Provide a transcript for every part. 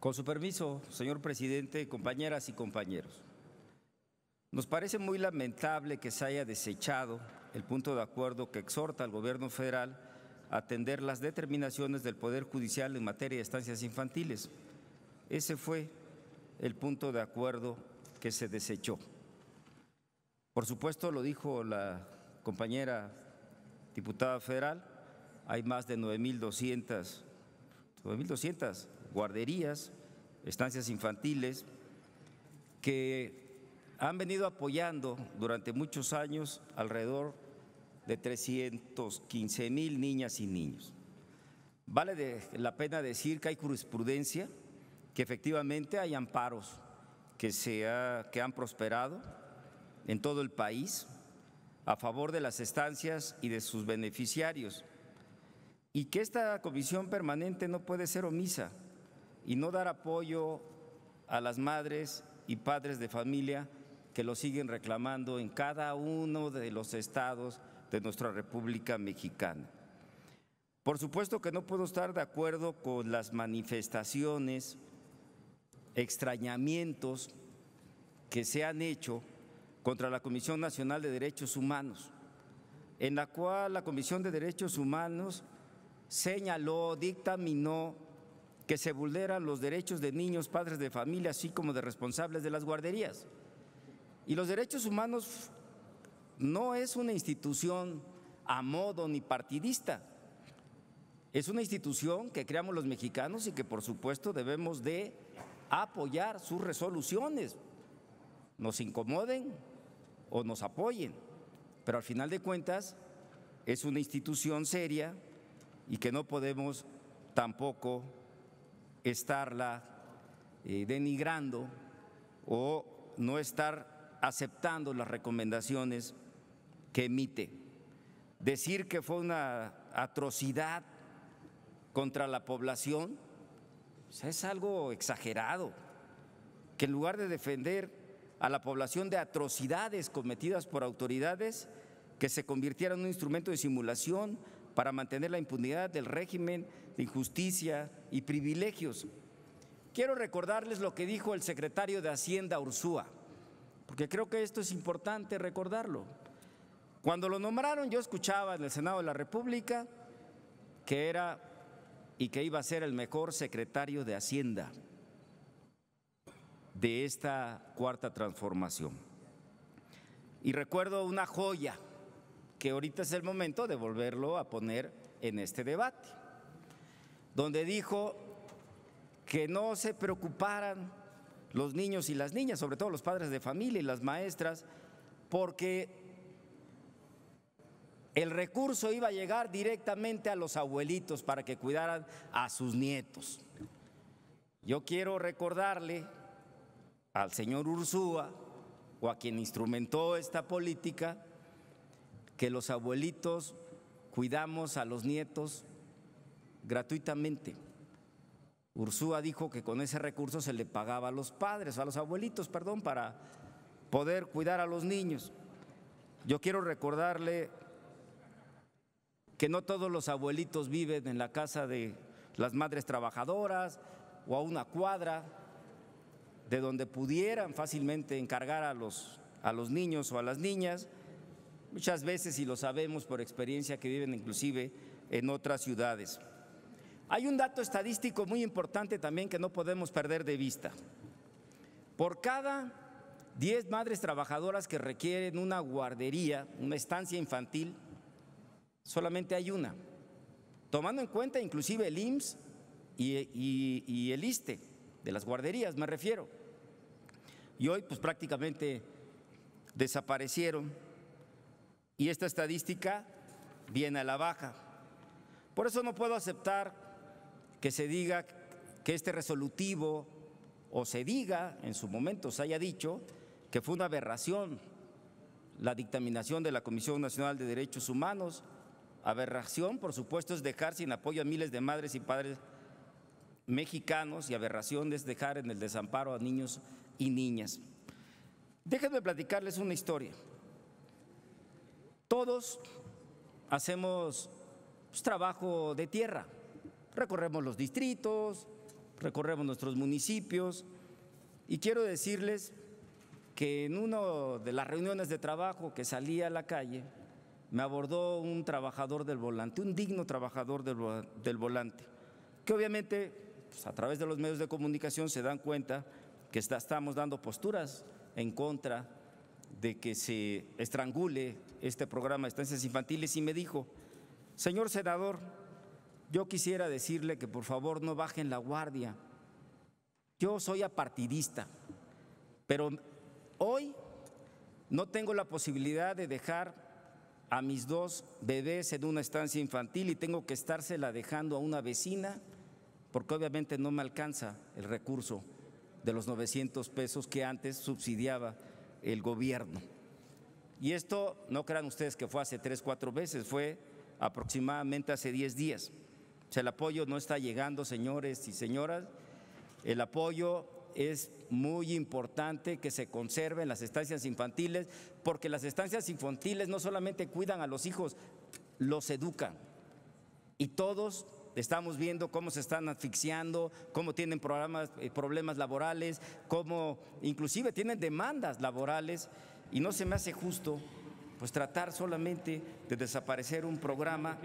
Con su permiso, señor presidente, compañeras y compañeros, nos parece muy lamentable que se haya desechado el punto de acuerdo que exhorta al gobierno federal a atender las determinaciones del Poder Judicial en materia de estancias infantiles. Ese fue el punto de acuerdo que se desechó. Por supuesto, lo dijo la compañera diputada federal, hay más de 9.200 guarderías, estancias infantiles, que han venido apoyando durante muchos años alrededor de 315 mil niñas y niños. Vale la pena decir que hay jurisprudencia, que efectivamente hay amparos que, se que han prosperado en todo el país a favor de las estancias y de sus beneficiarios, y que esta comisión permanente no puede ser omisa y no dar apoyo a las madres y padres de familia que lo siguen reclamando en cada uno de los estados de nuestra República Mexicana. Por supuesto que no puedo estar de acuerdo con las manifestaciones, extrañamientos que se han hecho contra la Comisión Nacional de Derechos Humanos, en la cual la Comisión de Derechos Humanos señaló, dictaminó que se vulneran los derechos de niños, padres de familia, así como de responsables de las guarderías. Y los derechos humanos no es una institución a modo ni partidista, es una institución que creamos los mexicanos y que por supuesto debemos de apoyar sus resoluciones, nos incomoden o nos apoyen, pero al final de cuentas es una institución seria y que no podemos tampoco estarla eh, denigrando o no estar aceptando las recomendaciones que emite. Decir que fue una atrocidad contra la población pues, es algo exagerado, que en lugar de defender a la población de atrocidades cometidas por autoridades, que se convirtiera en un instrumento de simulación para mantener la impunidad del régimen de injusticia y privilegios. Quiero recordarles lo que dijo el secretario de Hacienda Ursúa, porque creo que esto es importante recordarlo. Cuando lo nombraron yo escuchaba en el Senado de la República que era y que iba a ser el mejor secretario de Hacienda de esta cuarta transformación. Y recuerdo una joya que ahorita es el momento de volverlo a poner en este debate, donde dijo que no se preocuparan los niños y las niñas, sobre todo los padres de familia y las maestras, porque el recurso iba a llegar directamente a los abuelitos para que cuidaran a sus nietos. Yo quiero recordarle al señor Ursúa o a quien instrumentó esta política que los abuelitos cuidamos a los nietos gratuitamente. Ursúa dijo que con ese recurso se le pagaba a los padres, a los abuelitos, perdón, para poder cuidar a los niños. Yo quiero recordarle que no todos los abuelitos viven en la casa de las madres trabajadoras o a una cuadra de donde pudieran fácilmente encargar a los, a los niños o a las niñas muchas veces, y lo sabemos por experiencia que viven inclusive en otras ciudades. Hay un dato estadístico muy importante también que no podemos perder de vista. Por cada 10 madres trabajadoras que requieren una guardería, una estancia infantil, solamente hay una. Tomando en cuenta inclusive el IMSS y, y el ISTE, de las guarderías me refiero. Y hoy pues prácticamente desaparecieron y esta estadística viene a la baja. Por eso no puedo aceptar que se diga que este resolutivo o se diga, en su momento se haya dicho, que fue una aberración la dictaminación de la Comisión Nacional de Derechos Humanos. Aberración, por supuesto, es dejar sin apoyo a miles de madres y padres mexicanos y aberración es dejar en el desamparo a niños y niñas. Déjenme platicarles una historia. Todos hacemos pues, trabajo de tierra, recorremos los distritos, recorremos nuestros municipios y quiero decirles que en una de las reuniones de trabajo que salí a la calle, me abordó un trabajador del volante, un digno trabajador del volante, que obviamente pues, a través de los medios de comunicación se dan cuenta que estamos dando posturas en contra de que se estrangule este programa de estancias infantiles y me dijo, señor senador, yo quisiera decirle que por favor no bajen la guardia. Yo soy apartidista, pero hoy no tengo la posibilidad de dejar a mis dos bebés en una estancia infantil y tengo que estársela dejando a una vecina porque obviamente no me alcanza el recurso de los 900 pesos que antes subsidiaba el gobierno. Y esto, no crean ustedes que fue hace tres, cuatro veces, fue aproximadamente hace diez días. O sea, el apoyo no está llegando, señores y señoras. El apoyo es muy importante que se conserve en las estancias infantiles, porque las estancias infantiles no solamente cuidan a los hijos, los educan. Y todos estamos viendo cómo se están asfixiando, cómo tienen eh, problemas laborales, cómo inclusive tienen demandas laborales y no se me hace justo pues tratar solamente de desaparecer un programa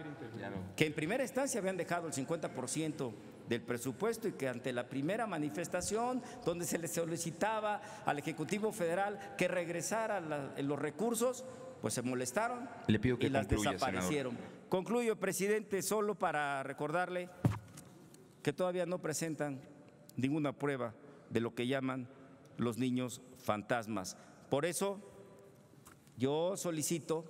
que en primera instancia habían dejado el 50% del presupuesto y que ante la primera manifestación donde se le solicitaba al Ejecutivo Federal que regresara los recursos, pues se molestaron y las desaparecieron. Concluyo, presidente, solo para recordarle que todavía no presentan ninguna prueba de lo que llaman los niños fantasmas. Por eso yo solicito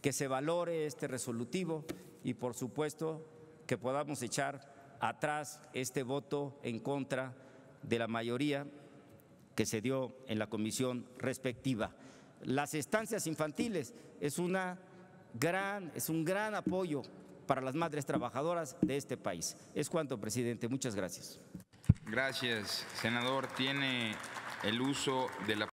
que se valore este resolutivo y por supuesto que podamos echar atrás este voto en contra de la mayoría que se dio en la comisión respectiva. Las estancias infantiles es una gran es un gran apoyo para las madres trabajadoras de este país. Es cuanto, presidente. Muchas gracias. Gracias, senador. Tiene el uso de la